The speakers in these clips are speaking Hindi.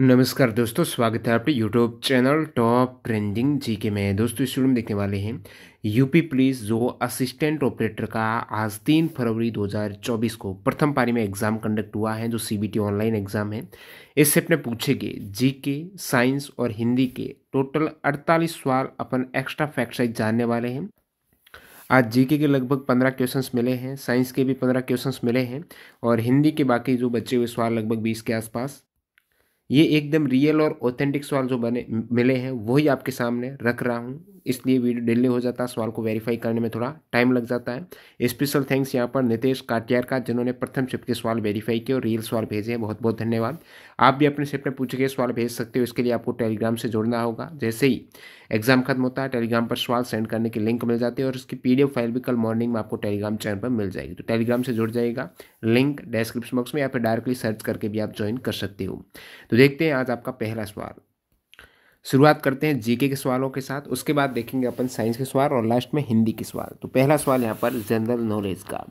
नमस्कार दोस्तों स्वागत है आपके YouTube channel top trending G K में दोस्तों इस वीडियो में देखने वाले हैं यूपी पुलिस जो असिस्टेंट ऑपरेटर का आज तीन फरवरी 2024 को प्रथम पारी में एग्ज़ाम कंडक्ट हुआ है जो सीबीटी ऑनलाइन एग्ज़ाम है इससे अपने पूछे गए जी के साइंस और हिंदी के टोटल अड़तालीस सवाल अपन एक्स्ट्रा फैक्ट साइज जानने वाले हैं आज जीके के लगभग पंद्रह क्वेश्चंस मिले हैं साइंस के भी पंद्रह क्वेश्चंस मिले हैं और हिंदी के बाकी जो बचे हुए सवाल लगभग बीस के आसपास ये एकदम रियल और ऑथेंटिक सवाल जो बने मिले हैं वही आपके सामने रख रहा हूँ इसलिए वीडियो डिले हो जाता है सवाल को वेरीफाई करने में थोड़ा टाइम लग जाता है स्पेशल थैंक्स यहाँ पर नितेश काटियार का जिन्होंने प्रथम शिफ्ट के सवाल वेरीफाई किए और रियल सवाल भेजे हैं बहुत बहुत धन्यवाद आप भी अपने शिफ्ट में पूछे गए सवाल भेज सकते हो इसके लिए आपको टेलीग्राम से जुड़ना होगा जैसे ही एग्जाम खत्म होता है टेलीग्राम पर सवाल सेंड करने के लिंक मिल जाते हैं और उसकी पी फाइल भी कल मॉर्निंग में आपको टेलीग्राम चैनल पर मिल जाएगी तो टेलीग्राम से जुड़ जाएगा लिंक डिस्क्रिप्शन बॉक्स में या फिर डायरेक्टली सर्च करके भी आप ज्वाइन कर सकते हो तो देखते हैं आज आपका पहला सवाल शुरुआत करते हैं जीके के सवालों के साथ उसके बाद देखेंगे अपन साइंस के सवाल और लास्ट में हिंदी के सवाल तो पहला सवाल यहाँ पर जनरल नॉलेज का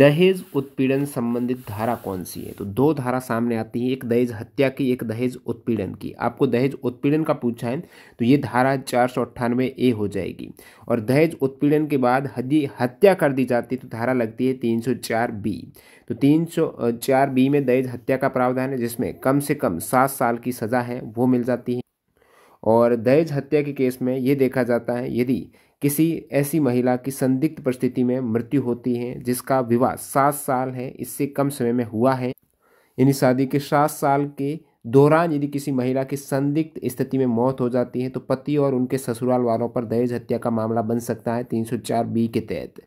दहेज उत्पीड़न संबंधित धारा कौन सी है तो दो धारा सामने आती है एक दहेज हत्या की एक दहेज उत्पीड़न की आपको दहेज उत्पीड़न का पूछा है तो ये धारा चार सौ अट्ठानवे ए हो जाएगी और दहेज उत्पीड़न के बाद यदि हत्या कर दी जाती है तो धारा लगती है तीन सौ चार बी तो तीन सौ चार बी में दहेज हत्या का प्रावधान है जिसमें कम से कम सात साल की सज़ा है वो मिल जाती है और दहेज हत्या के केस में ये देखा जाता है यदि किसी ऐसी महिला की संदिग्ध परिस्थिति में मृत्यु होती है जिसका विवाह सात साल है इससे कम समय में हुआ है यानी शादी के सात साल के दौरान यदि किसी महिला की संदिग्ध स्थिति में मौत हो जाती है तो पति और उनके ससुराल वालों पर दहेज हत्या का मामला बन सकता है तीन सौ चार बी के तहत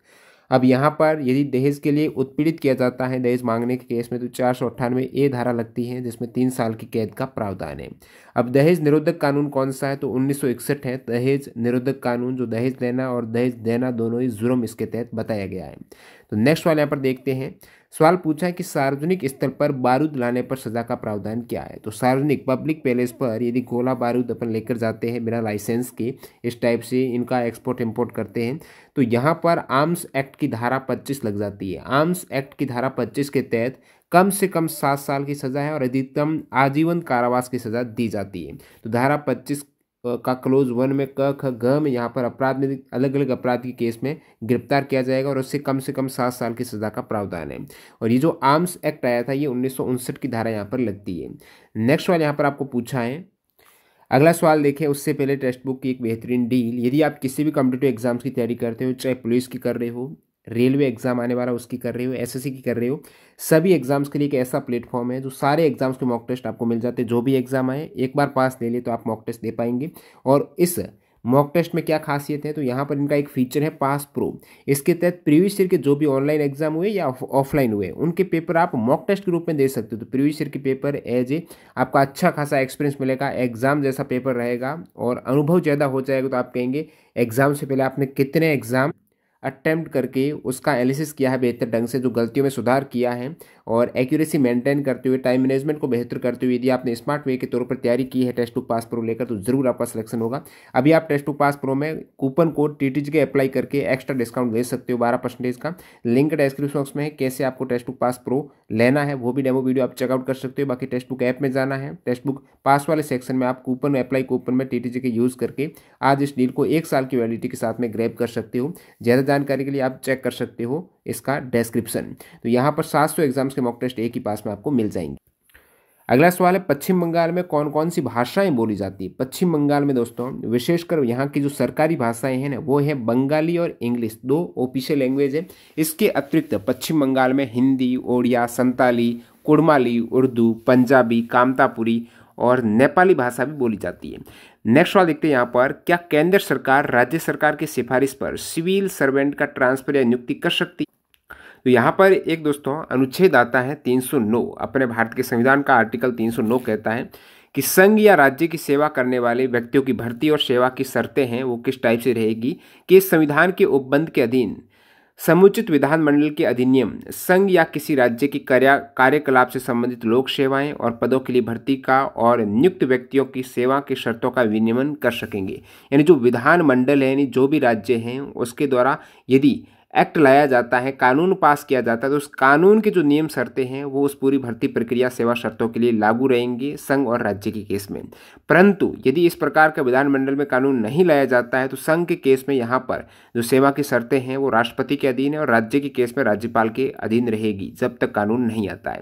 अब यहाँ पर यदि दहेज के लिए उत्पीड़ित किया जाता है दहेज मांगने के केस में तो चार सौ अट्ठानवे ए धारा लगती है जिसमें तीन साल की कैद का प्रावधान है अब दहेज निरोधक कानून कौन सा है तो उन्नीस है दहेज निरोधक कानून जो दहेज लेना और दहेज देना दोनों ही जुर्म इसके तहत बताया गया है तो नेक्स्ट सवाल यहाँ पर देखते हैं सवाल पूछा है कि सार्वजनिक स्थल पर बारूद लाने पर सजा का प्रावधान क्या है तो सार्वजनिक पब्लिक पैलेस पर यदि गोला बारूद अपन लेकर जाते हैं बिना लाइसेंस के इस टाइप से इनका एक्सपोर्ट इम्पोर्ट करते हैं तो यहाँ पर आर्म्स एक्ट की धारा पच्चीस लग जाती है आर्म्स एक्ट की धारा पच्चीस के तहत कम से कम सात साल की सज़ा है और अधिकतम आजीवन कारावास की सज़ा दी जाती है तो धारा पच्चीस का क्लोज वन में क ख ग में यहाँ पर अपराध में अलग अलग अपराध के केस में गिरफ्तार किया जाएगा और उससे कम से कम सात साल की सजा का प्रावधान है और ये जो आर्म्स एक्ट आया था ये उन्नीस की धारा यहाँ पर लगती है नेक्स्ट सवाल यहाँ पर आपको पूछा है अगला सवाल देखें उससे पहले टेक्स्ट बुक की एक बेहतरीन डील यदि आप किसी भी कॉम्पिटेटिव एग्जाम्स की तैयारी करते हो चाहे पुलिस की कर रहे हो रेलवे एग्जाम आने वाला उसकी कर रहे हो एसएससी की कर रहे हो सभी एग्जाम्स के लिए एक ऐसा प्लेटफॉर्म है जो सारे एग्जाम्स के मॉक टेस्ट आपको मिल जाते हैं जो भी एग्जाम आए एक बार पास ले ले तो आप मॉक टेस्ट दे पाएंगे और इस मॉक टेस्ट में क्या खासियत है तो यहाँ पर इनका एक फीचर है पास प्रो इसके तहत प्रीवियस ईयर के जो भी ऑनलाइन एग्जाम हुए या ऑफलाइन हुए उनके पेपर आप मॉक टेस्ट के रूप में दे सकते हो तो प्रीवियस ईयर के पेपर एज ए आपका अच्छा खासा एक्सपीरियंस मिलेगा एग्जाम जैसा पेपर रहेगा और अनुभव ज़्यादा हो जाएगा तो आप कहेंगे एग्जाम से पहले आपने कितने एग्जाम अटैम्प्ट करके उसका एनालिसिस किया है बेहतर ढंग से जो गलतियों में सुधार किया है और एक्यूरेसी मेंटेन करते हुए टाइम मैनेजमेंट को बेहतर करते हुए यदि आपने स्मार्ट वे के तौर पर तैयारी की है टेस्ट टू पास प्रो लेकर तो जरूर आपका सिलेक्शन होगा अभी आप टेस्ट टू पास प्रो में coupon code T K apply करके एक्स्ट्रा डिस्काउंट ले सकते हो बारह परसेंटेज का लिंक डिस्क्रिप्शन बॉक्स में है कैसे आपको टेस्ट बुक पास प्रो लेना है वो भी डेमो वीडियो आप चेकआउट कर सकते हो बाकी टेस्ट बुक ऐप में जाना है टेस्ट बुक पास वाले सेक्शन में आप कूपन अप्लाई कूपन में टी के यूज़ करके आज इस डील को एक साल की वैलिडिटी के साथ में ग्रैप कर सकते हो ज़्यादा जानकारी के लिए आप चेक कर सकते हो इसका डिस्क्रिप्शन तो यहाँ पर सात एग्जाम्स के मॉक टेस्ट एक ही पास में आपको मिल जाएंगे अगला सवाल है पश्चिम बंगाल में कौन कौन सी भाषाएं बोली जाती है पश्चिम बंगाल में दोस्तों विशेषकर यहाँ की जो सरकारी भाषाएं हैं ना वो है बंगाली और इंग्लिश दो ऑफिशियल लैंग्वेज है इसके अतिरिक्त पश्चिम बंगाल में हिंदी ओडिया संताली कुड़माली उर्दू पंजाबी कामतापुरी और नेपाली भाषा भी बोली जाती है नेक्स्ट सवाल देखते हैं यहाँ पर क्या केंद्र सरकार राज्य सरकार की सिफारिश पर सिविल सर्वेंट का ट्रांसफर या नियुक्ति कर सकती तो यहाँ पर एक दोस्तों अनुच्छेद आता है 309 अपने भारत के संविधान का आर्टिकल 309 कहता है कि संघ या राज्य की सेवा करने वाले व्यक्तियों की भर्ती और सेवा की शर्तें हैं वो किस टाइप से रहेगी कि संविधान के उपबंध के अधीन समुचित विधानमंडल के अधिनियम संघ या किसी राज्य की कार्य कार्यकलाप से संबंधित लोक सेवाएं और पदों के लिए भर्ती का और नियुक्त व्यक्तियों की सेवा की शर्तों का विनियमन कर सकेंगे यानी जो विधानमंडल है यानी जो भी राज्य हैं उसके द्वारा यदि एक्ट लाया जाता है कानून पास किया जाता है तो उस कानून के जो नियम शर्तें हैं वो उस पूरी भर्ती प्रक्रिया सेवा शर्तों के लिए लागू रहेंगी संघ और राज्य के केस में परंतु यदि इस प्रकार का विधानमंडल में कानून नहीं लाया जाता है तो संघ के केस में यहाँ पर जो सेवा की शर्तें हैं वो राष्ट्रपति के अधीन है और राज्य के केस में राज्यपाल के अधीन रहेगी जब तक कानून नहीं आता है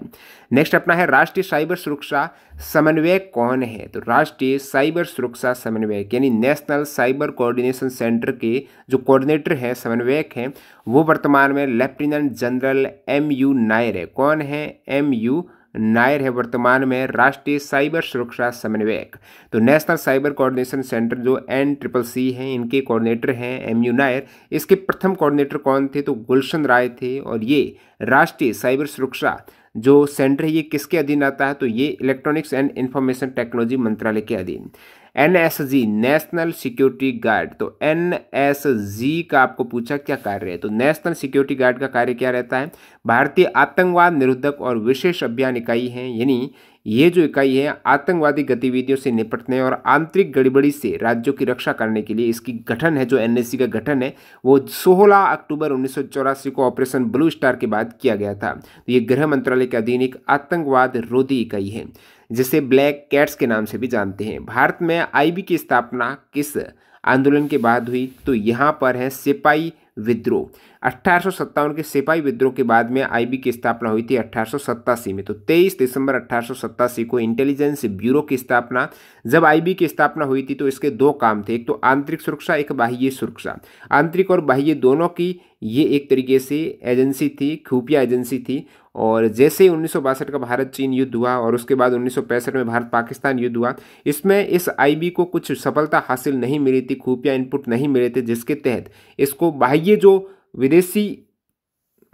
नेक्स्ट अपना है राष्ट्रीय साइबर सुरक्षा समन्वयक कौन है तो राष्ट्रीय साइबर सुरक्षा समन्वयक यानी नेशनल साइबर कोऑर्डिनेशन सेंटर के जो कोऑर्डिनेटर हैं समन्वयक हैं वो वर्तमान में lieutenant general M U Nair है कौन है एम यू नायर है वर्तमान में राष्ट्रीय साइबर सुरक्षा समन्वयक तो नेशनल साइबर कोऑर्डिनेशन सेंटर जो एन ट्रिपल सी हैं इनके कोऑर्डिनेटर हैं एम यू नायर इसके प्रथम कोऑर्डिनेटर कौन थे तो गुलशन राय थे और ये राष्ट्रीय साइबर सुरक्षा जो सेंटर है ये किसके अधीन आता है तो ये इलेक्ट्रॉनिक्स एंड इन्फॉर्मेशन टेक्नोलॉजी मंत्रालय के अधीन एनएसजी नेशनल सिक्योरिटी गार्ड तो एनएसजी का आपको पूछा क्या कार्य है तो नेशनल सिक्योरिटी गार्ड का कार्य क्या रहता है भारतीय आतंकवाद निरोधक और विशेष अभियान इकाई है यानी ये जो इकाई है आतंकवादी गतिविधियों से निपटने और आंतरिक गड़बड़ी से राज्यों की रक्षा करने के लिए इसकी गठन है जो एनएससी का गठन है वो 16 अक्टूबर उन्नीस को ऑपरेशन ब्लू स्टार के बाद किया गया था तो ये गृह मंत्रालय के अधीन एक आतंकवाद रोधी इकाई है जिसे ब्लैक कैट्स के नाम से भी जानते हैं भारत में आईबी की स्थापना किस आंदोलन के बाद हुई तो यहाँ पर है सिपाही विद्रोह अट्ठारह के सिपाही विद्रोह के बाद में आईबी की स्थापना हुई थी अट्ठारह में तो 23 दिसंबर अट्ठारह को इंटेलिजेंस ब्यूरो की स्थापना जब आईबी की स्थापना हुई थी तो इसके दो काम थे एक तो आंतरिक सुरक्षा एक बाह्य सुरक्षा आंतरिक और बाह्य दोनों की ये एक तरीके से एजेंसी थी खुफिया एजेंसी थी और जैसे ही उन्नीस का भारत चीन युद्ध हुआ और उसके बाद उन्नीस में भारत पाकिस्तान युद्ध हुआ इसमें इस आईबी को कुछ सफलता हासिल नहीं मिली थी खुफिया इनपुट नहीं मिले थे जिसके तहत इसको बाह्य जो विदेशी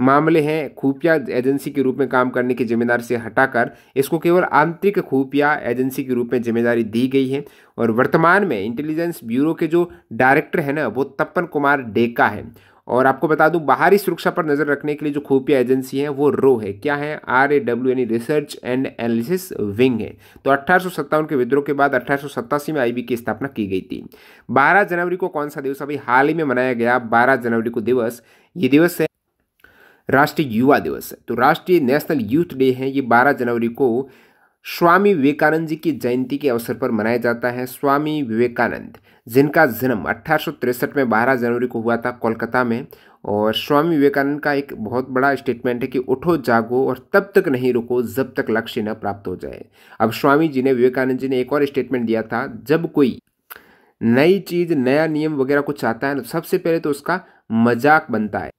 मामले हैं खुफिया एजेंसी के रूप में काम करने की जिम्मेदारी से हटाकर इसको केवल आंतरिक खुफिया एजेंसी के रूप में जिम्मेदारी दी गई है और वर्तमान में इंटेलिजेंस ब्यूरो के जो डायरेक्टर है ना वो तपन कुमार डेका है और आपको बता दूं बाहरी सुरक्षा पर नज़र रखने के लिए जो खुफिया एजेंसी है वो रो है क्या है आर ए डब्ल्यू यानी रिसर्च एंड एनालिसिस विंग है तो अट्ठारह के विद्रोह के बाद अट्ठारह में आईबी की स्थापना की गई थी 12 जनवरी को कौन सा दिवस अभी हाल ही में मनाया गया 12 जनवरी को दिवस ये दिवस है राष्ट्रीय युवा दिवस है तो राष्ट्रीय नेशनल यूथ डे है ये बारह जनवरी को स्वामी विवेकानंद जी की जयंती के अवसर पर मनाया जाता है स्वामी विवेकानंद जिनका जन्म अट्ठारह में 12 जनवरी को हुआ था कोलकाता में और स्वामी विवेकानंद का एक बहुत बड़ा स्टेटमेंट है कि उठो जागो और तब तक नहीं रुको जब तक लक्ष्य न प्राप्त हो जाए अब स्वामी जी ने विवेकानंद जी ने एक और स्टेटमेंट दिया था जब कोई नई चीज़ नया नियम वगैरह कुछ आता है तो सबसे पहले तो उसका मजाक बनता है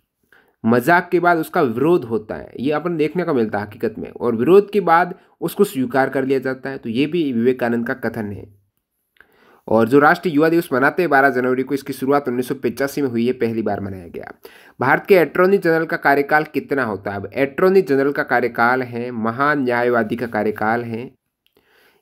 मजाक के बाद उसका विरोध होता है ये अपन देखने को मिलता है हकीकत में और विरोध के बाद उसको स्वीकार कर लिया जाता है तो ये भी विवेकानंद का कथन है और जो राष्ट्रीय युवा दिवस मनाते हैं बारह जनवरी को इसकी शुरुआत उन्नीस में हुई है पहली बार मनाया गया भारत के अटॉर्नी जनरल का कार्यकाल कितना होता है अब एट्रोनी जनरल का कार्यकाल है महान न्यायवादी का कार्यकाल है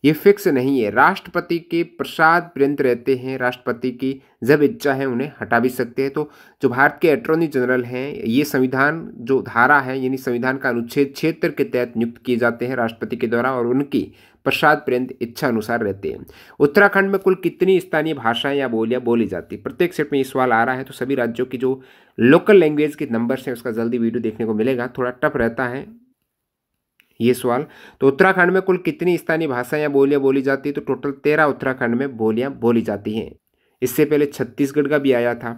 ये फिक्स नहीं है राष्ट्रपति के प्रसाद पर्यंत रहते हैं राष्ट्रपति की जब इच्छा है उन्हें हटा भी सकते हैं तो जो भारत के अटॉर्नी जनरल हैं ये संविधान जो धारा है यानी संविधान का अनुच्छेद क्षेत्र के तहत नियुक्त किए जाते हैं राष्ट्रपति के द्वारा और उनकी प्रसाद पर्यंत इच्छा अनुसार रहते हैं उत्तराखंड में कुल कितनी स्थानीय भाषाएं या बोलियां बोली जाती है प्रत्येक सेट में ये सवाल आ रहा है तो सभी राज्यों की जो लोकल लैंग्वेज के नंबर्स हैं उसका जल्दी वीडियो देखने को मिलेगा थोड़ा टफ रहता है ये सवाल तो उत्तराखंड में कुल कितनी स्थानीय भाषाएं या बोलियां बोली जाती है तो टोटल तेरह उत्तराखंड में बोलियां बोली जाती हैं इससे पहले छत्तीसगढ़ का भी आया था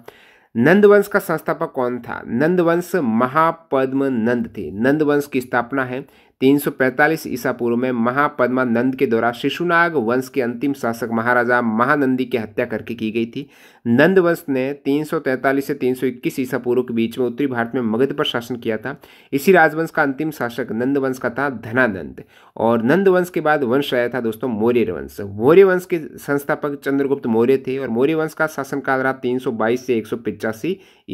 नंदवंश का संस्थापक कौन था नंदवंश महापद्म नंद थे नंदवंश की स्थापना है 345 ईसा पूर्व में महापद्मा नंद के द्वारा शिशुनाग वंश के अंतिम शासक महाराजा महानंदी की हत्या करके की गई थी नंदवंश ने 343 से 321 ईसा पूर्व के बीच में उत्तरी भारत में मगध पर शासन किया था इसी राजवंश का अंतिम शासक नंदवंश का था धनानंद और नंदवंश के बाद वंश आया था दोस्तों मौर्य वंश मौर्य वंश के संस्थापक चंद्रगुप्त मौर्य थे और मौर्य वंश का काल रहा तीन से एक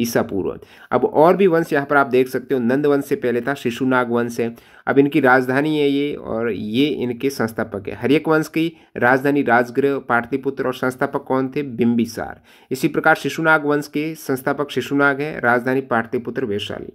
ईसा पूर्व अब और भी वंश यहाँ पर आप देख सकते हो नंदवंश से पहले था शिशुनाग वंश है अब इनकी राजधानी है ये और ये इनके संस्थापक है हरियक वंश की राजधानी राजगृह पाटलिपुत्र और संस्थापक कौन थे बिंबिसार इसी प्रकार शिशुनाग वंश के संस्थापक शिशुनाग है राजधानी पाटलिपुत्र वैशाली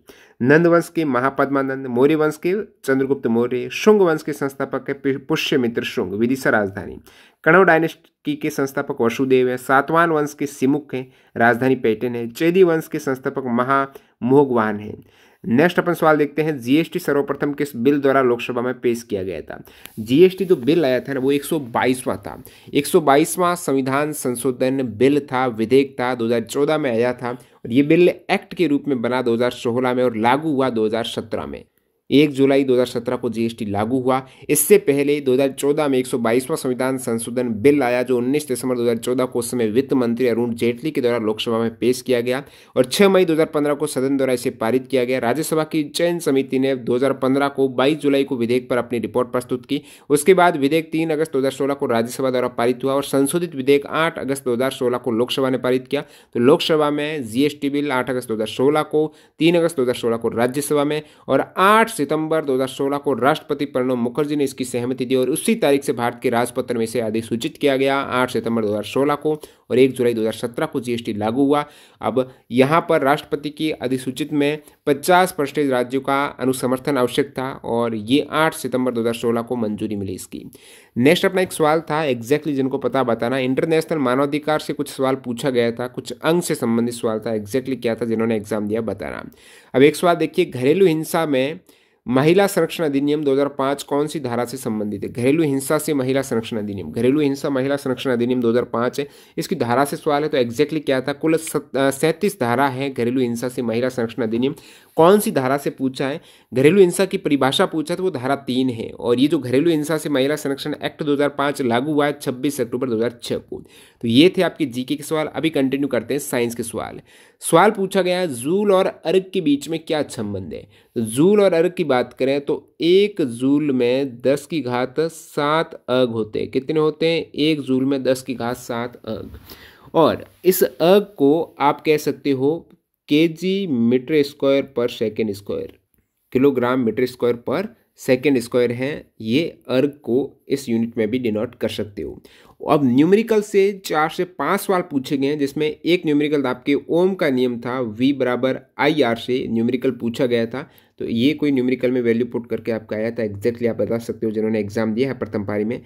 नंद वंश के महापद्मानंद मौर्य वंश के चंद्रगुप्त मौर्य शुंग वंश के संस्थापक है पुष्यमित्र शुंग विदिशा राजधानी कणव डायनेस्टी के संस्थापक वसुदेव है सातवान वंश के सिमुख हैं राजधानी पेटन है चैदी वंश के संस्थापक महामोहगवान हैं नेक्स्ट अपन सवाल देखते हैं जीएसटी सर्वप्रथम किस बिल द्वारा लोकसभा में पेश किया गया था जीएसटी जो बिल आया था ना वो 122वां था 122वां संविधान संशोधन बिल था विधेयक था 2014 में आया था और ये बिल एक्ट के रूप में बना 2016 में और लागू हुआ 2017 में एक जुलाई 2017 को जीएसटी लागू हुआ इससे पहले 2014 में 122वां संविधान संशोधन बिल आया जो 19 दिसंबर 2014 को उस समय वित्त मंत्री अरुण जेटली के द्वारा लोकसभा में पेश किया गया और 6 मई 2015 को सदन द्वारा इसे पारित किया गया राज्यसभा की चयन समिति ने 2015 को 22 जुलाई को विधेयक पर अपनी रिपोर्ट प्रस्तुत की उसके बाद विधेयक तीन अगस्त दो को राज्यसभा द्वारा पारित हुआ और संशोधित विधेयक आठ अगस्त दो को लोकसभा ने पारित किया तो लोकसभा में जीएसटी बिल आठ अगस्त दो को तीन अगस्त दो को राज्यसभा में और आठ 8 सितंबर 2016 को राष्ट्रपति प्रणब मुखर्जी ने इसकी सहमति दी और उसी तारीख से भारत के राजपत्र में इसे अधिसूचित किया गया 8 सितंबर 2016 को और 1 जुलाई 2017 को जीएसटी लागू हुआ अब यहां पर राष्ट्रपति की अधिसूचित में 50 परसेंटेज राज्यों का अनुसमर्थन आवश्यक था और ये 8 सितंबर 2016 को मंजूरी मिली इसकी नेक्स्ट अपना एक सवाल था एग्जैक्टली जिनको पता बताना इंटरनेशनल मानवाधिकार से कुछ सवाल पूछा गया था कुछ अंग से संबंधित सवाल था एग्जैक्टली क्या था जिन्होंने एग्जाम दिया बताना अब एक सवाल देखिए घरेलू हिंसा में महिला संरक्षण अधिनियम 2005 कौन सी धारा से संबंधित है घरेलू हिंसा से महिला संरक्षण अधिनियम घरेलू हिंसा महिला संरक्षण अधिनियम 2005 है इसकी धारा से सवाल है तो एग्जैक्टली क्या था कुल सैंतीस धारा है घरेलू हिंसा से महिला संरक्षण अधिनियम कौन सी धारा से पूछा है घरेलू हिंसा की परिभाषा पूछा तो वो धारा तीन है और ये जो घरेलू हिंसा से महिला संरक्षण एक्ट दो लागू हुआ है छब्बीस अक्टूबर दो को तो ये थे आपके जीके के सवाल अभी कंटिन्यू करते हैं साइंस के सवाल सवाल पूछा गया है जूल और अर्क के बीच में क्या संबंध है तो जूल और अर्क की बात करें तो एक जूल में दस की घात सात अर्ग होते हैं कितने होते हैं एक जूल में दस की घात सात अर्ग और इस अर्ग को आप कह सकते हो के जी मीटर स्क्वायर पर second square kilogram metre square पर सेकेंड स्क्वायर है ये अर्ग को इस यूनिट में भी डिनोट कर सकते हो अब न्यूमेरिकल से चार से पाँच सवाल पूछे गए हैं जिसमें एक न्यूमेरिकल आपके ओम का नियम था वी बराबर आई आर से न्यूमेरिकल पूछा गया था तो ये कोई न्यूमेरिकल में वैल्यू पुट करके आपका आया था एग्जैक्टली आप बता सकते हो जिन्होंने एग्जाम दिया है प्रथम पारी में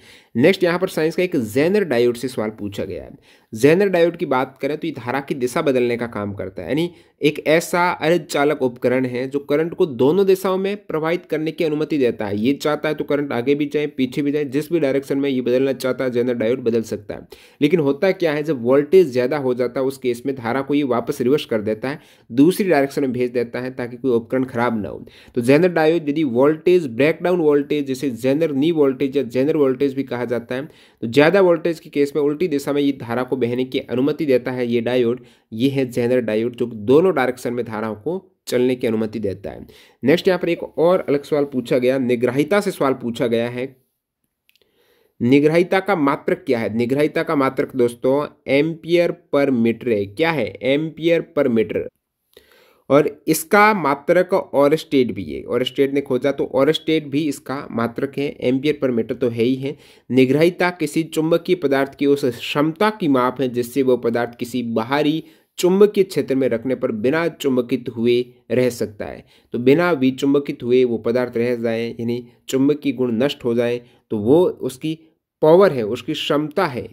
नेक्स्ट यहाँ पर साइंस का एक जैनर डायोड से सवाल पूछा गया है जैनर डायोड की बात करें तो ये धारा की दिशा बदलने का काम करता है यानी एक ऐसा अर्धचालक उपकरण है जो करंट को दोनों दिशाओं में प्रवाहित करने की अनुमति देता है ये चाहता है तो करंट आगे भी जाए पीछे भी जाए जिस भी डायरेक्शन में ये बदलना चाहता है जैनर डायोड बदल सकता है लेकिन होता क्या है जब वोल्टेज ज़्यादा हो जाता है उस केस में धारा को ये वापस रिवर्स कर देता है दूसरी डायरेक्शन में भेज देता है ताकि कोई उपकरण खराब ना हो तो जैनर डायोड यदि वोल्टेज ब्रेकडाउन वोल्टेज जिसे जैनर नी वोल्टेज या जैनर वोल्टेज भी कहा जाता है तो ज़्यादा वोल्टेज के केस में उल्टी दिशा में ये धारा को बहने की अनुमति देता है ये डायोड ये है जेनर डायोड जो दोनों डायरेक्शन में धाराओं को चलने की अनुमति देता है नेक्स्ट यहाँ पर एक और अलग सवाल पूछा गया निग्राहिता से सवाल पूछा गया है निग्राहिता का मात्रक क्या है निग्राहिता का मात्रक दोस्तों एम्पियर पर मीटर है क्या है एम्पियर पर मीटर और इसका मात्रक और स्टेट भी है और स्टेट ने खोजा तो और स्टेट भी इसका मात्रक है एम्पियर पर मीटर तो है ही है निग्रहिता किसी चुंबकीय पदार्थ की उस क्षमता की माप है जिससे वो पदार्थ किसी बाहरी चुंबकीय क्षेत्र में रखने पर बिना चुंबकित हुए रह सकता है तो बिना विचुंबकित हुए वो पदार्थ रह जाए यानी चुंबकीय गुण नष्ट हो जाए तो वो उसकी पावर है उसकी क्षमता है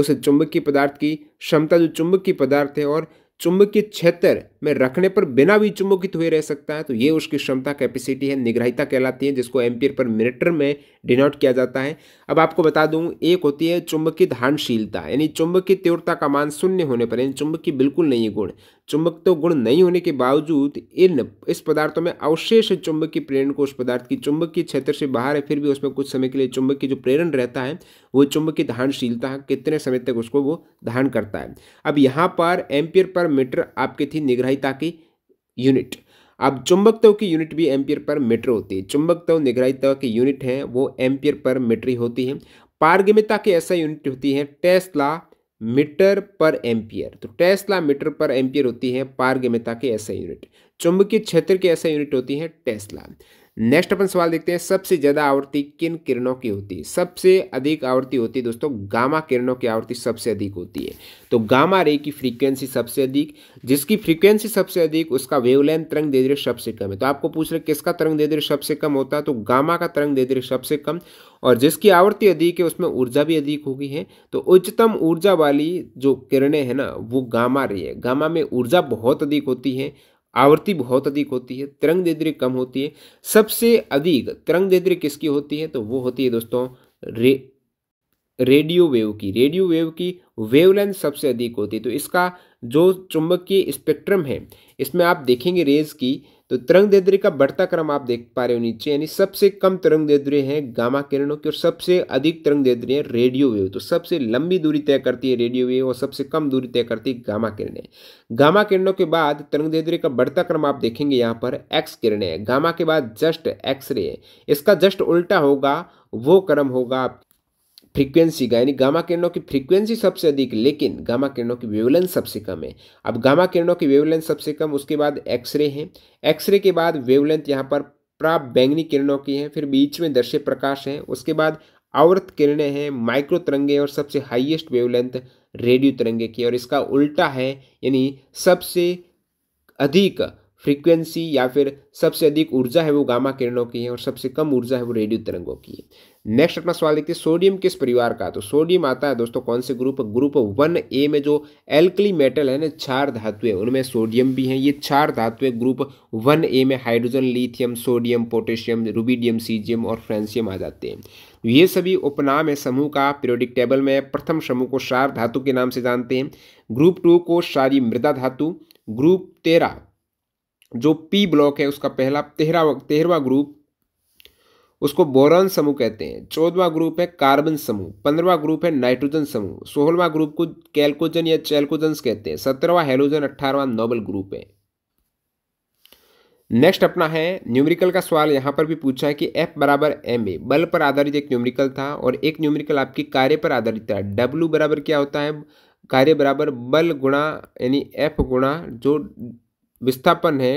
उस चुंबकीय पदार्थ की क्षमता जो चुंबकीय पदार्थ है और चुंबकीय क्षेत्र में रखने पर बिना भी चुंबकित हुए रह सकता है तो ये उसकी क्षमता कैपेसिटी है निग्रहिता कहलाती है जिसको एम्पियर पर मिनटर में डिनोट किया जाता है अब आपको बता दूं एक होती है चुंबकीय धानशीलता यानी चुंबकीय तीव्रता का मान शून्य होने पर यानी चुंबकीय बिल्कुल नहीं है गुण चुंबक तो गुण नहीं होने के बावजूद इन इस पदार्थों में अवशेष चुंबकीय प्रेरण को उस पदार्थ की चुंबकीय क्षेत्र से बाहर है फिर भी उसमें कुछ समय के लिए चुंबकीय जो प्रेरण रहता है वो चुंबकीय धारणशीलता कितने समय तक उसको वो धारण करता है अब यहाँ पर एम्पियर पर मीटर आपकी थी निग्रह निग्रहिता की यूनिट अब चुंबकत्व की यूनिट भी एम्पियर पर मीटर होती है चुंबकत्व निग्रहित्व की यूनिट है वो एम्पियर पर मीटर होती है पारगम्यता की ऐसा यूनिट होती है टेस्ला मीटर पर एम्पियर तो टेस्ला मीटर पर एम्पियर होती है पारगम्यता की ऐसा यूनिट चुंबकीय क्षेत्र की ऐसा यूनिट होती है टेस्ला नेक्स्ट अपन सवाल देखते हैं सबसे ज़्यादा आवृत्ति किन किरणों की होती है सबसे अधिक आवृत्ति होती है दोस्तों गामा किरणों की आवृत्ति सबसे अधिक होती है तो गामा रे की फ्रीक्वेंसी सबसे अधिक जिसकी फ्रीक्वेंसी सबसे अधिक उसका वेवलेंथ तरंग दे सबसे कम है तो आपको पूछ रहे किसका तरंग दे दे सबसे कम होता है तो गामा का तरंग दे सबसे कम और जिसकी आवृत्ति अधिक है उसमें ऊर्जा भी अधिक होगी है तो उच्चतम ऊर्जा वाली जो किरणें हैं ना वो गामा रे है गामा में ऊर्जा बहुत अधिक होती है आवृत्ति बहुत अधिक होती है तिरंग दैर्ध्य कम होती है सबसे अधिक तिरंग दैर्ध्य किसकी होती है तो वो होती है दोस्तों रे रेडियो वेव की रेडियो वेव की वेवलेंथ सबसे अधिक होती है तो इसका जो चुंबकीय स्पेक्ट्रम है इसमें आप देखेंगे रेज की तो तरंग दैर्ध्य का बढ़ता क्रम आप देख पा रहे हो नीचे यानी सबसे कम तरंग दैर्ध्य है गामा किरणों की और सबसे अधिक तरंग दैर्ध्य है रेडियो वेव तो सबसे लंबी दूरी तय करती है रेडियो वेव और सबसे कम दूरी तय करती है गामा किरणें गामा किरणों के बाद तरंग दैर्ध्य का बढ़ता क्रम आप देखेंगे यहाँ पर एक्स किरणें गामा के बाद जस्ट एक्स रे इसका जस्ट उल्टा होगा वो क्रम होगा फ्रीक्वेंसी का यानी गामा किरणों की फ्रीक्वेंसी सबसे अधिक लेकिन गामा किरणों की वेवलेंस सबसे कम है अब गामा किरणों की वेवलेंस सबसे कम उसके बाद एक्सरे हैं एक्सरे के बाद वेवलेंथ यहाँ पर प्राप्त बैंगनी किरणों की है फिर बीच में दृश्य प्रकाश है उसके बाद आवृत किरणें हैं माइक्रो तरंगे और सबसे हाइएस्ट वेवलेंथ रेडियो तरंगे की और इसका उल्टा है यानी सबसे अधिक फ्रीक्वेंसी या फिर सबसे अधिक ऊर्जा है वो गामा किरणों की है और सबसे कम ऊर्जा है वो रेडियो तरंगों की है नेक्स्ट अपना सवाल देखते हैं सोडियम किस परिवार का तो सोडियम आता है दोस्तों कौन से ग्रुप ग्रुप वन ए में जो एल्कली मेटल है ना चार धातुएं उनमें सोडियम भी हैं ये चार धातुएं ग्रुप वन ए में hydrogen lithium sodium potassium rubidium caesium और फ्रेंशियम आ जाते हैं तो ये सभी उपनाम है समूह का पीरियोडिक टेबल में प्रथम समूह को क्षार धातु के नाम से जानते हैं ग्रुप टू को शारी मृदा धातु ग्रुप तेरह जो पी ब्लॉक है उसका पहला तेहरा तेहरवा ग्रुप उसको बोरॉन समूह कहते हैं चौदवा ग्रुप है कार्बन समूह पंद्रवा ग्रुप है नाइट्रोजन समूह सोलहवा ग्रुप को कैल्कोजन या चैल्कोजन्स कहते हैं सत्रहवा हेलोजन अट्ठारहवा नोबल ग्रुप है नेक्स्ट अपना है न्यूमरिकल का सवाल यहाँ पर भी पूछा है कि एफ बराबर एम ए बल पर आधारित एक न्यूमरिकल था और एक न्यूमरिकल आपके कार्य पर आधारित था W बराबर क्या होता है कार्य बराबर बल गुणा यानी एफ गुणा जो विस्थापन है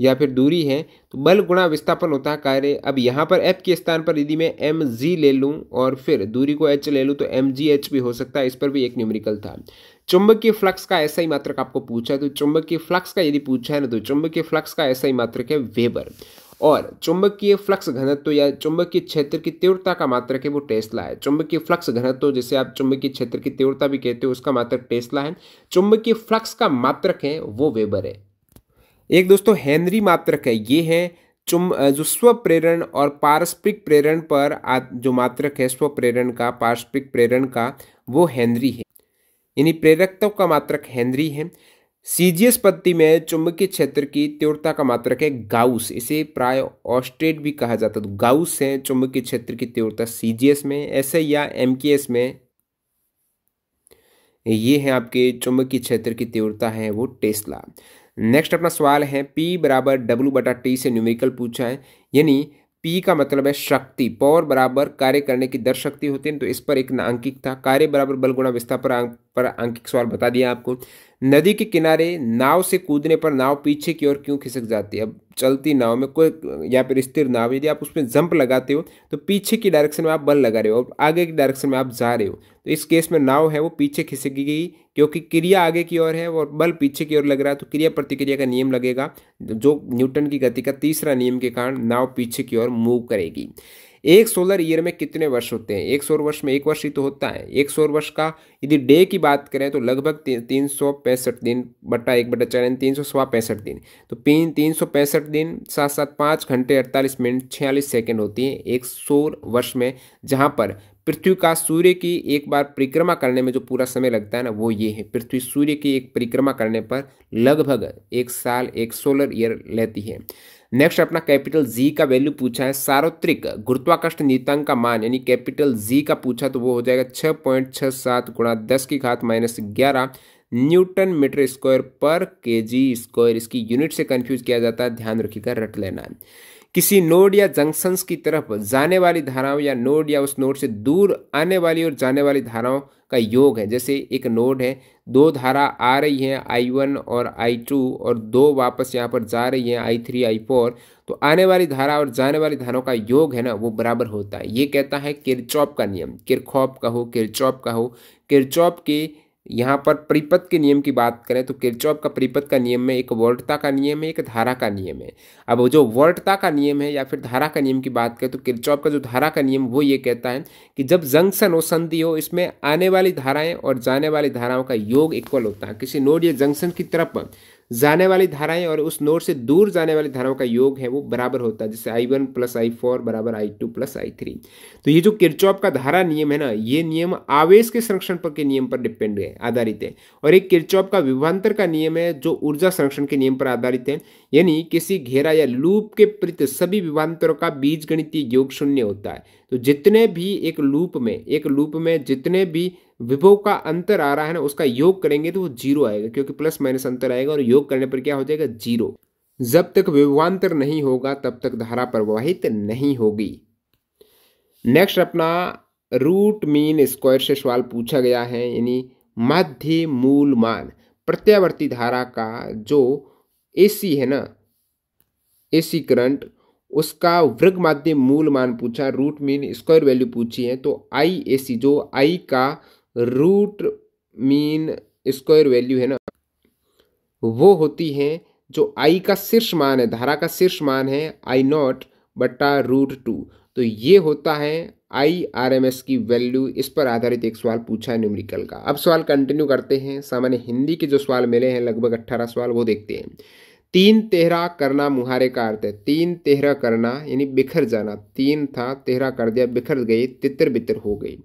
या फिर दूरी है तो बल गुणा विस्थापन होता है कार्य अब यहाँ पर एफ के स्थान पर यदि मैं एम जी ले लूँ और फिर दूरी को एच ले लूँ तो एम जी एच भी हो सकता है इस पर भी एक न्यूमेरिकल था के फ्लक्स का ऐसा ही मात्रक आपको पूछा है तो चुंबक के फ्लक्स का यदि पूछा है ना तो के फ्लक्स का ऐसा ही मात्रक है वेबर और चुंबकीय फ्लक्स घनत्व या चुंबकीय क्षेत्र की तीव्रता का मात्रक है वो टेस्ला है चुंबकीय फ्लक्स घनत्व जिसे आप चुंबकीय क्षेत्र की तीव्रता भी कहते हो उसका मात्रक टेस्ला है चुंबकीय फ्लक्स का मात्रक है वो वेबर है एक दोस्तों हेनरी मात्रक है ये है चुम जो स्वप्रेरण और पारस्परिक प्रेरण पर जो मात्रक है स्वप्रेरण का पारस्परिक प्रेरण का वो हेनरी है यानी प्रेरकत्व का मात्रक हेनरी है सीजीएस पद्धति में चुंबकीय क्षेत्र की तीव्रता का मात्रक है गाउस इसे प्राय ऑस्ट्रेट भी कहा जाता है तो गाउस है चुंबकीय क्षेत्र की तीव्रता सीजीएस में ऐसे या एमकेएस में ये है आपके चुंबकीय क्षेत्र की तीव्रता है वो टेस्ला नेक्स्ट अपना सवाल है पी बराबर डब्लू बटा टी से न्यूमेरिकल पूछा है यानी पी का मतलब है शक्ति पावर बराबर कार्य करने की दर शक्ति होती है तो इस पर एक नांकिक था कार्य बराबर बल गुणा विस्थापन पर आंकिक सवाल बता दिया आपको नदी के किनारे नाव से कूदने पर नाव पीछे की ओर क्यों खिसक जाती है अब चलती नाव में कोई या फिर स्थिर नाव यदि आप उसमें जंप लगाते हो तो पीछे की डायरेक्शन में आप बल लगा रहे हो और आगे की डायरेक्शन में आप जा रहे हो तो इस केस में नाव है वो पीछे खिसकेगी क्योंकि क्रिया आगे की ओर है और बल पीछे की ओर लग रहा है तो क्रिया प्रतिक्रिया का नियम लगेगा जो न्यूटन की गति का तीसरा नियम के कारण नाव पीछे की ओर मूव करेगी एक सोलर ईयर में कितने वर्ष होते हैं एक सौर वर्ष में एक वर्ष ही तो होता है एक सौर वर्ष का यदि डे की बात करें तो लगभग तीन सौ पैंसठ दिन बट्टा एक बट्टा चार तीन सौ सवा पैंसठ दिन तो तीन तीन सौ पैंसठ दिन साथ साथ पाँच घंटे अड़तालीस मिनट छियालीस सेकेंड होती है एक सौर वर्ष में जहाँ पर पृथ्वी का सूर्य की एक बार परिक्रमा करने में जो पूरा समय लगता है ना वो ये है पृथ्वी सूर्य की एक परिक्रमा करने पर लगभग एक साल एक सोलर ईयर लेती है नेक्स्ट अपना कैपिटल जी का वैल्यू पूछा है सार्वत्रिक गुरुत्वाकर्षण नीतांक का मान यानी कैपिटल जी का पूछा तो वो हो जाएगा छः पॉइंट छः सात गुणा दस की घात माइनस ग्यारह न्यूटन मीटर स्क्वायर पर के जी स्क्वायर इसकी यूनिट से कन्फ्यूज किया जाता है ध्यान रखिएगा रट लेना किसी नोड या जंक्शंस की तरफ जाने वाली धाराओं या नोड या उस नोड से दूर आने वाली और जाने वाली धाराओं का योग है जैसे एक नोड है दो धारा आ रही हैं आई वन और आई टू और दो वापस यहाँ पर जा रही हैं आई थ्री आई फोर तो आने वाली धारा और जाने वाली धाराओं का योग है ना वो बराबर होता है ये कहता है किरचौप का नियम किरखॉप का हो किरचौप का हो किरचौप के यहाँ पर परिपथ के नियम की बात करें तो किरचौप का परिपथ का नियम में एक वर्टता का नियम है एक धारा का नियम है अब जो वर्टता का नियम है या फिर धारा का नियम की बात करें तो किरचौप का जो धारा का नियम वो ये कहता है कि जब जंक्शन हो संधि हो इसमें आने वाली धाराएं और जाने वाली धाराओं का योग इक्वल होता है किसी नोड या जंक्शन की तरफ जाने वाली धाराएं और उस नोड से दूर जाने वाली धाराओं का योग है वो बराबर होता है जैसे I one plus I four बराबर I two plus I three तो ये जो किरचॉप का धारा नियम है ना ये नियम आवेश के संरक्षण पर के नियम पर डिपेंड है आधारित है और एक किरचौप का विभांतर का नियम है जो ऊर्जा संरक्षण के नियम पर आधारित है यानी किसी घेरा या लूप के प्रति सभी विभांतरों का बीज गणितीय योग शून्य होता है तो जितने भी एक लूप में एक लूप में जितने भी विभव का अंतर आ रहा है ना उसका योग करेंगे तो वो जीरो आएगा क्योंकि प्लस माइनस अंतर आएगा और योग करने पर क्या हो जाएगा जीरो जब तक विभवांतर नहीं होगा तब तक धारा प्रवाहित नहीं होगी नेक्स्ट अपना रूट मीन स्क्वायर से सवाल पूछा गया है यानी मध्य मूल मान प्रत्यावर्ती धारा का जो एसी है ना एसी करंट उसका वृग माध्यम मूल मान पूछा रूट मीन स्क्वायर वैल्यू पूछी है तो आई ए जो आई का रूट मीन स्क्वायर वैल्यू है ना वो होती है जो आई का शीर्ष मान है धारा का शीर्ष मान है आई नॉट बट्टा रूट टू तो ये होता है आई आर एम एस की वैल्यू इस पर आधारित एक सवाल पूछा है न्यूमरिकल का अब सवाल कंटिन्यू करते हैं सामान्य हिंदी के जो सवाल मिले हैं लगभग अट्ठारह सवाल वो देखते हैं तीन तेहरा करना मुहारे का अर्थ है तीन तेहरा करना यानी बिखर जाना तीन था तेहरा कर दिया बिखर गई तितर बितर हो गई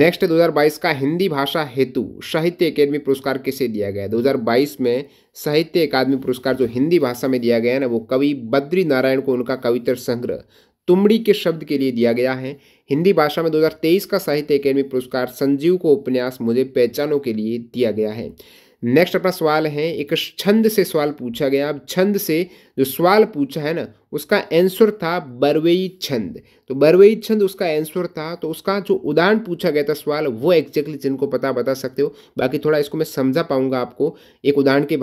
नेक्स्ट 2022 का हिंदी भाषा हेतु साहित्य अकेदमी पुरस्कार किसे दिया गया 2022 में साहित्य अकादमी पुरस्कार जो हिंदी भाषा में दिया गया है ना वो कवि बद्री नारायण को उनका कवितर संग्रह तुमड़ी के शब्द के लिए दिया गया है हिंदी भाषा में 2023 का साहित्य अकेदमी पुरस्कार संजीव को उपन्यास मुझे पहचानों के लिए दिया गया है नेक्स्ट अपना सवाल है एक छंद से सवाल पूछा गया अब छंद से जो सवाल पूछा है ना उसका आंसर था बरवेई छंद तो बरवेई छंद उसका आंसर था तो उसका जो उदाहरण पूछा गया था सवाल वो एक्जैक्टली जिनको पता बता सकते हो बाकी थोड़ा इसको मैं समझा पाऊंगा आपको एक उदाहरण के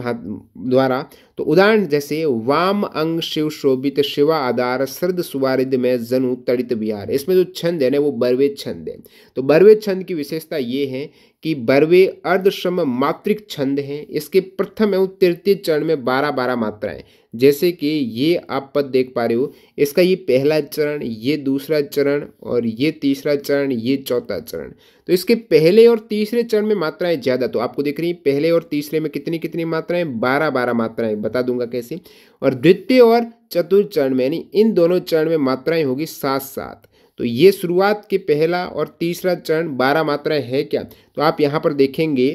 द्वारा तो उदाहरण जैसे वाम अंग शिव शोभित शिवा आधार सर्द सुवारिद में जनु तड़ित विहार इसमें जो छंद है ना वो बरवे छंद है तो बरवे छंद की विशेषता ये है कि बरवे अर्धश्रम मात्रिक छंद हैं इसके प्रथम एवं तृतीय चरण में बारह बारह मात्राएं जैसे कि ये आप पद देख पा रहे हो इसका ये पहला चरण ये दूसरा चरण और ये तीसरा चरण ये चौथा चरण तो इसके पहले और तीसरे चरण में मात्राएं ज़्यादा तो आपको देख रही पहले और तीसरे में कितनी कितनी मात्राएं बारह बारह मात्राएं बता दूंगा कैसे और द्वितीय और चतुर्थ चरण में यानी इन दोनों चरण में मात्राएं होगी सात सात तो ये शुरुआत के पहला और तीसरा चरण बारह मात्राएं है क्या तो आप यहाँ पर देखेंगे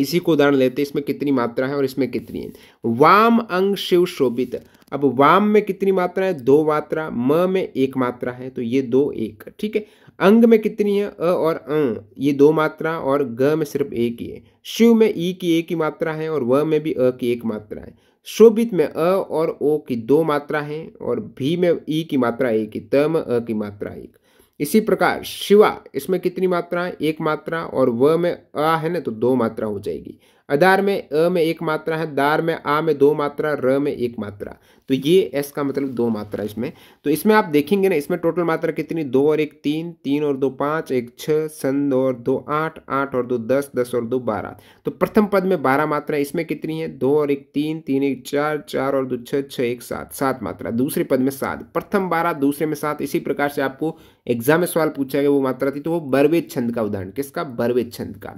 इसी को उदाहरण लेते हैं इसमें कितनी मात्रा है और इसमें कितनी है वाम अंग शिव शोभित अब वाम में कितनी मात्रा है दो मात्रा म में एक मात्रा है तो ये दो एक ठीक है अंग में कितनी है अ और अ ये दो मात्रा और ग में सिर्फ एक ही है शिव में ई की एक ही मात्रा है और व में भी अ की एक मात्रा है शोभित में अ और ओ की दो मात्रा है और भी में ई की मात्रा एक ही त में अ की मात्रा एक इसी प्रकार शिवा इसमें कितनी मात्रा है एक मात्रा और व में अ है ना तो दो मात्रा हो जाएगी अदार में अ में एक मात्रा है दार में आ में दो मात्रा र में एक मात्रा तो ये एस का मतलब दो मात्रा इसमें तो इसमें आप देखेंगे ना इसमें टोटल मात्रा कितनी दो और एक तीन तीन और दो पाँच एक छः सन और दो आठ आठ और दो दस दस और दो बारह तो प्रथम पद में बारह मात्रा इसमें कितनी है दो और एक तीन तीन एक चार चार और दो छः छः एक सात सात मात्रा दूसरे पद में सात प्रथम बारह दूसरे में सात इसी प्रकार से आपको एग्जाम में सवाल पूछा गया वो मात्रा थी तो वो बर्वे छंद का उदाहरण किसका बर्वे छंद का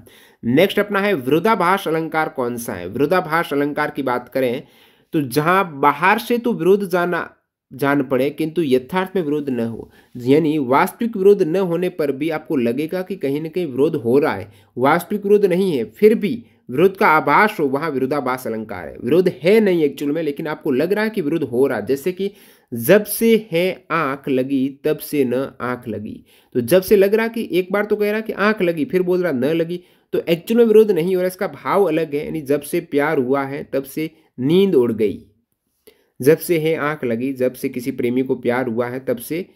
नेक्स्ट अपना है वृद्धाभाष अलंकार कौन सा है वृद्धाभाष अलंकार की बात करें तो जहाँ बाहर से तो विरोध जाना जान पड़े किंतु यथार्थ में विरोध न हो यानी वास्तविक विरोध न होने पर भी आपको लगेगा कि कहीं ना कहीं विरोध हो रहा है वास्तविक विरोध नहीं है फिर भी विरोध का आभास हो वहाँ विरोधाभास अलंकार है विरोध है नहीं एक्चुअल में लेकिन आपको लग रहा है कि विरोध हो रहा है जैसे कि जब से है आँख लगी तब से न आँख लगी तो जब से लग रहा कि एक बार तो कह रहा कि आँख लगी फिर बोल रहा न लगी तो एक्चुअल में विरोध नहीं हो रहा इसका भाव अलग है यानी जब से प्यार हुआ है तब से नींद उड़ गई जब से है आंख लगी जब से किसी प्रेमी को प्यार हुआ है तब से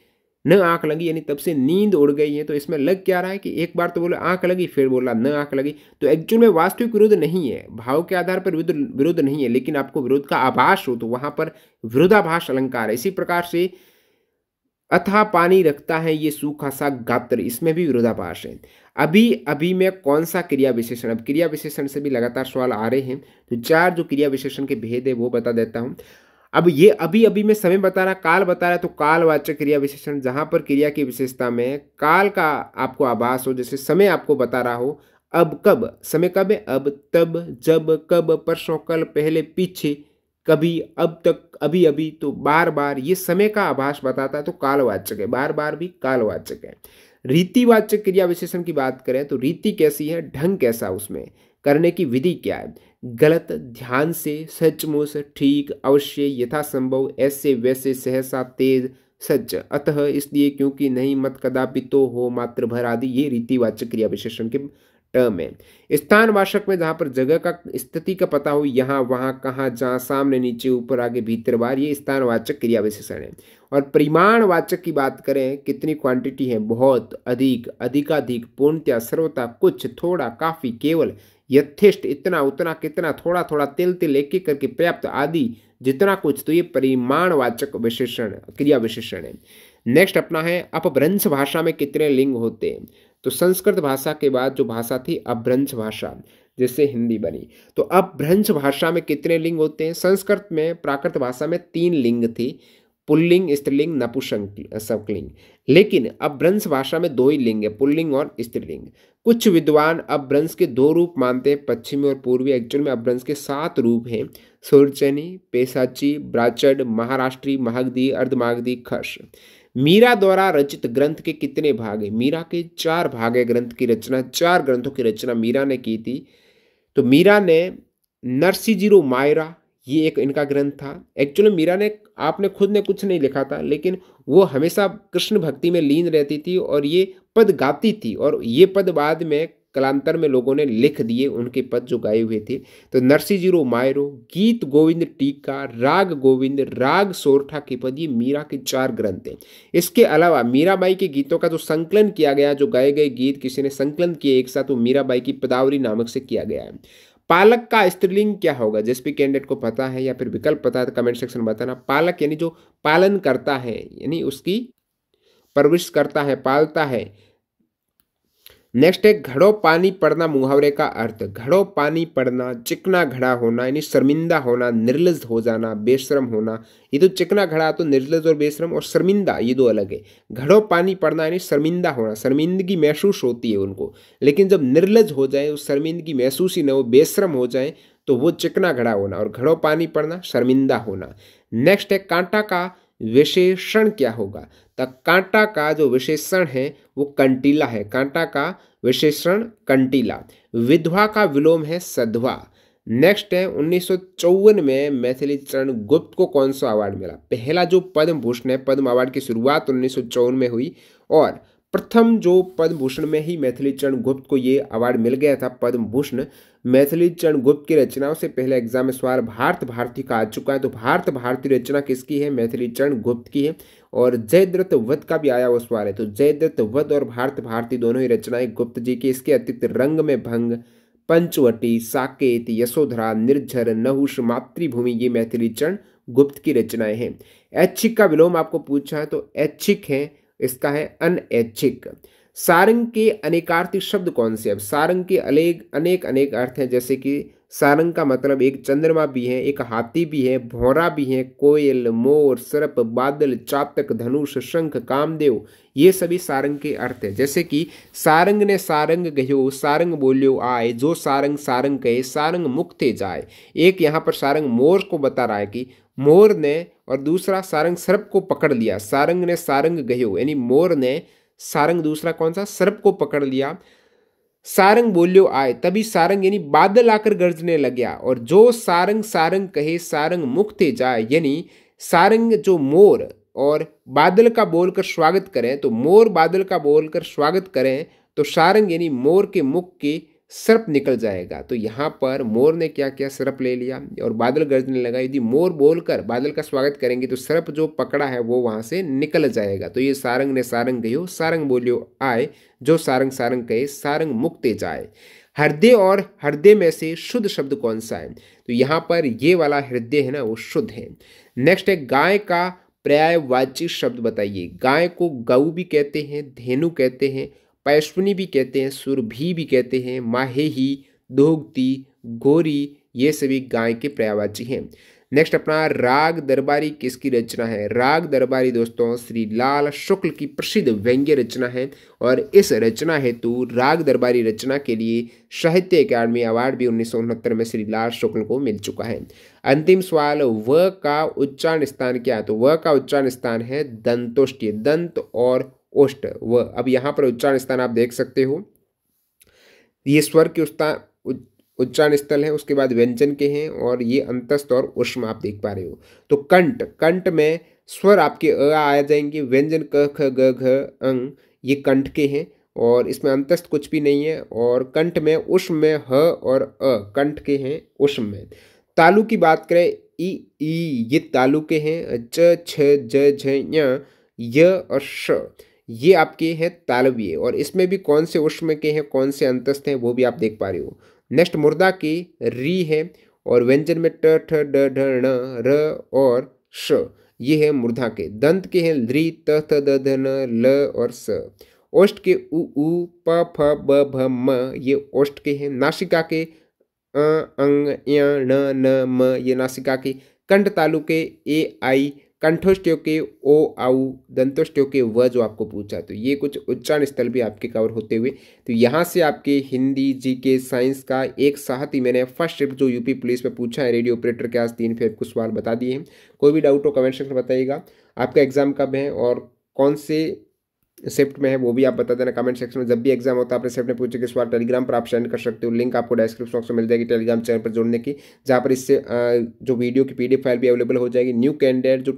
न आंख लगी यानी तब से नींद उड़ गई है तो इसमें लग क्या रहा है कि एक बार तो बोला आंख लगी फिर बोला न आंख लगी तो एक्चुअल में वास्तविक विरोध नहीं है भाव के आधार पर विरुद्ध विरोध नहीं है लेकिन आपको विरोध का आभास हो तो वहां पर विरोधाभास अलंकार है इसी प्रकार से अथा पानी रखता है ये सूखा सा गात्र इसमें भी विरोधाभास है अभी अभी में कौन सा क्रिया विशेषण अब क्रिया विशेषण से भी लगातार सवाल आ रहे हैं तो चार जो क्रिया विशेषण के भेद है वो बता देता हूँ अब ये अभी अभी मैं समय बता रहा काल बता रहा तो कालवाचक क्रिया विशेषण जहाँ पर क्रिया की विशेषता में काल का आपको आभास हो जैसे समय आपको बता रहा हो अब कब समय कब है अब तब जब कब परसों कल पहले पीछे कभी अब तक अभी अभी तो बार बार ये समय का आभास बताता है तो कालवाचक है बार बार भी कालवाचक है रीतिवाचक क्रिया विशेषण की बात करें तो रीति कैसी है ढंग कैसा उसमें करने की विधि क्या है गलत ध्यान से सचमुच ठीक अवश्य यथासंभव ऐसे वैसे सहसा तेज सच अतः इसलिए क्योंकि नहीं मत कदापि तो हो मात्र भर आदि ये रीतिवाचक क्रिया विशेषण के टर्म है स्थानवाचक में जहाँ पर जगह का स्थिति का पता हो यहाँ वहाँ कहाँ जहाँ सामने नीचे ऊपर आगे भीतर बाहर ये स्थानवाचक क्रिया विशेषण है और परिमाणवाचक की बात करें कितनी क्वांटिटी है बहुत अधिक अधिकाधिक पूर्णतया सर्वता कुछ थोड़ा काफ़ी केवल यथेष्ट इतना उतना कितना थोड़ा थोड़ा तिल तिल एक एक करके पर्याप्त आदि जितना कुछ तो ये परिमाणवाचक विशेषण क्रिया विशेषण है नेक्स्ट अपना है अपभ्रंश भाषा में कितने लिंग होते हैं तो संस्कृत भाषा के बाद जो भाषा थी अभ्रंश भाषा जिससे हिंदी बनी तो अब भ्रंश भाषा में कितने लिंग होते हैं संस्कृत में प्राकृत भाषा में तीन लिंग थी पुल्लिंग स्त्रीलिंग नपुसंक लेकिन अब भ्रंश भाषा में दो ही लिंग है पुल्लिंग और स्त्रीलिंग कुछ विद्वान अब भ्रंश के दो रूप मानते हैं पश्चिमी और पूर्वी एक्चुअल में अब भ्रंश के सात रूप हैं सूर्यचनी पेशाची ब्राचड महाराष्ट्री महागदी अर्धमागदी खश मीरा द्वारा रचित ग्रंथ के कितने भाग हैं मीरा के चार भाग है ग्रंथ की रचना चार ग्रंथों की रचना मीरा ने की थी तो मीरा ने नरसी जीरो मायरा ये एक इनका ग्रंथ था एक्चुअली मीरा ने आपने खुद ने कुछ नहीं लिखा था लेकिन वो हमेशा कृष्ण भक्ति में लीन रहती थी और ये पद गाती थी और ये पद बाद में कलांतर में लोगों ने लिख दिए उनके पद जो गाए हुए थे तो नरसी जीरो मायरो गीत गोविंद टीका राग गोविंद राग सोरठा के पद ये मीरा के चार ग्रंथ हैं इसके अलावा मीराबाई के गीतों का जो संकलन किया गया जो गाए गए गीत किसी ने संकलन किए एक साथ वो मीराबाई की पदावरी नामक से किया गया है पालक का स्त्रीलिंग क्या होगा जिस भी कैंडिडेट को पता है या फिर विकल्प पता है तो कमेंट सेक्शन में बताना पालक यानी जो पालन करता है यानी उसकी परवरिश करता है पालता है नेक्स्ट है घड़ो पानी पड़ना मुहावरे का अर्थ घड़ो पानी पड़ना चिकना घड़ा होना यानी शर्मिंदा होना निर्लज हो जाना बेशरम होना ये तो चिकना घड़ा तो निर्लज और बेशरम और शर्मिंदा ये दो अलग है घड़ो पानी पड़ना यानी शर्मिंदा होना शर्मिंदगी महसूस होती है उनको लेकिन जब निर्लज हो जाए उस शर्मिंदगी महसूस ही ना हो बेशरम हो जाए तो वो चिकना घड़ा होना और घड़ो पानी पड़ना शर्मिंदा होना नेक्स्ट है कांटा का विशेषण क्या होगा तो कांटा का जो विशेषण है वो कंटीला है कांटा का विशेषण कंटीला विधवा का विलोम है सधवा नेक्स्ट है उन्नीस में मैथिली चरण गुप्त को कौन सा अवार्ड मिला पहला जो पद्म भूषण है पद्म अवार्ड की शुरुआत उन्नीस में हुई और प्रथम जो पद्म भूषण में ही मैथिली चरण गुप्त को ये अवार्ड मिल गया था पद्म भूषण मैथिली चरण गुप्त की रचनाओं से पहले एग्जाम में सवाल भारत भारती का आ चुका है तो भारत भारती रचना किसकी है मैथिली चरण गुप्त की है और जयद्रथ वध का भी आया उस बारे है तो जयद्रथ वध और भारत भारती दोनों ही रचनाएं गुप्त जी की इसके अतिरिक्त रंग में भंग पंचवटी साकेत यशोधरा निर्झर नहुष मातृभूमि ये मैथिली चरण गुप्त की रचनाएं हैं ऐच्छिक का विलोम आपको पूछा है तो ऐच्छिक है इसका है अनैच्छिक सारंग के अनेकार्थिक शब्द कौन से अब सारंग के अनेक अनेक अनेक अर्थ हैं जैसे कि सारंग का मतलब एक चंद्रमा भी है एक हाथी भी है भौरा भी है कोयल मोर सर्प बादल चातक धनुष शंख कामदेव ये सभी सारंग के अर्थ है जैसे कि सारंग ने सारंग गहो सारंग बोलियो आए जो सारंग सारंग कहे सारंग मुक्ते जाए एक यहाँ पर सारंग मोर को बता रहा है कि मोर ने और दूसरा सारंग सर्प को पकड़ लिया सारंग ने सारंग गहो यानी मोर ने सारंग दूसरा कौन सा सर्प को पकड़ लिया सारंग बोलियो आए तभी सारंग यानी बादल आकर गरजने लग गया और जो सारंग सारंग कहे सारंग मुक्ते जाए यानी सारंग जो मोर और बादल का बोलकर स्वागत करें तो मोर बादल का बोलकर स्वागत करें तो सारंग यानी मोर के मुख के सर्प निकल जाएगा तो यहाँ पर मोर ने क्या किया सर्प ले लिया और बादल गरजने लगा यदि मोर बोलकर बादल का स्वागत करेंगे तो सर्प जो पकड़ा है वो वहाँ से निकल जाएगा तो ये सारंग ने सारंग गयो सारंग बोलियो आए जो सारंग सारंग कहे सारंग मुक्ते जाए हृदय और हृदय में से शुद्ध शब्द कौन सा है तो यहाँ पर ये वाला हृदय है ना वो शुद्ध है नेक्स्ट है गाय का पर्याय शब्द बताइए गाय को गऊ भी कहते हैं धेनु कहते हैं पैश्वनी भी कहते हैं सुरभि भी कहते हैं माहेही दोगती गोरी ये सभी गाय के पर्यावाची हैं नेक्स्ट अपना राग दरबारी किसकी रचना है राग दरबारी दोस्तों श्री लाल शुक्ल की प्रसिद्ध व्यंग्य रचना है और इस रचना हेतु राग दरबारी रचना के लिए साहित्य अकादमी अवार्ड भी उन्नीस में श्री लाल शुक्ल को मिल चुका है अंतिम सवाल व का उच्चारण स्थान क्या है तो व का उच्चारण स्थान है दंतोष्टी दंत और ओष्ट व अब यहाँ पर उच्चारण स्थान आप देख सकते हो ये स्वर के उत्तान उच्चारण स्थल है उसके बाद व्यंजन के हैं और ये अंतस्थ और उष्म आप देख पा रहे हो तो कंट कंट में स्वर आपके अ आ जाएंगे व्यंजन क ख ग घ अंग ये कंठ के हैं और इसमें अंतस्थ कुछ भी नहीं है और कंठ में उष्म में ह और अ कंठ के हैं उष्म में तालु की बात करें ई ई ये तालु के हैं च छ ज झ य और श ये आपके हैं तालवीय और इसमें भी कौन से उष्म के हैं कौन से अंतस्थ हैं वो भी आप देख पा रहे हो नेक्स्ट मुर्दा के री है और व्यंजन में ट ठ ड ढ ण र और श ये है मुर्धा के दंत के हैं री त थ द ध न ल और स ओष्ट के उ ऊ प फ ब भ म ये ओष्ट के हैं नासिका के अ अंग य ण न म ये नासिका के कंठ तालु के ए आई कंठोष्टियों के ओ आउ दंतोष्टियों के व जो आपको पूछा तो ये कुछ उच्चारण स्थल भी आपके कवर होते हुए तो यहाँ से आपके हिंदी जी के साइंस का एक साथ ही मैंने फर्स्ट शिफ्ट जो यूपी पुलिस में पूछा है रेडियो ऑपरेटर के आज तीन फिर कुछ सवाल बता दिए हैं कोई भी डाउट हो कमेंट सेक्शन बताइएगा आपका एग्जाम कब है और कौन से सेप्ट में है वो भी आप बता देना कमेंट सेक्शन में जब भी एग्जाम होता है आपने सेप्ट में पूछे कि इस बार टेलीग्राम पर आप सेंड कर सकते हो लिंक आपको डिस्क्रिप्शन बॉक्स में मिल जाएगी टेलीग्राम चैनल पर जोड़ने की जहाँ पर इससे जो वीडियो की पीडीएफ फाइल भी अवेलेबल हो जाएगी न्यू कैंडिडेट जो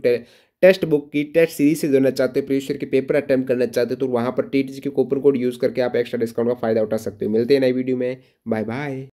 टेस्ट बुक की टेस्ट सीरीज से जुड़ना चाहते हैं प्रीवियस के पेपर अटैम्प्ट करना चाहते हो तो वहाँ पर टी के कूपन कोड यूज़ करके आप एक्स्ट्रा डिस्काउंट का फायदा उठा सकते हो मिलते हैं नई वीडियो में बाय बाय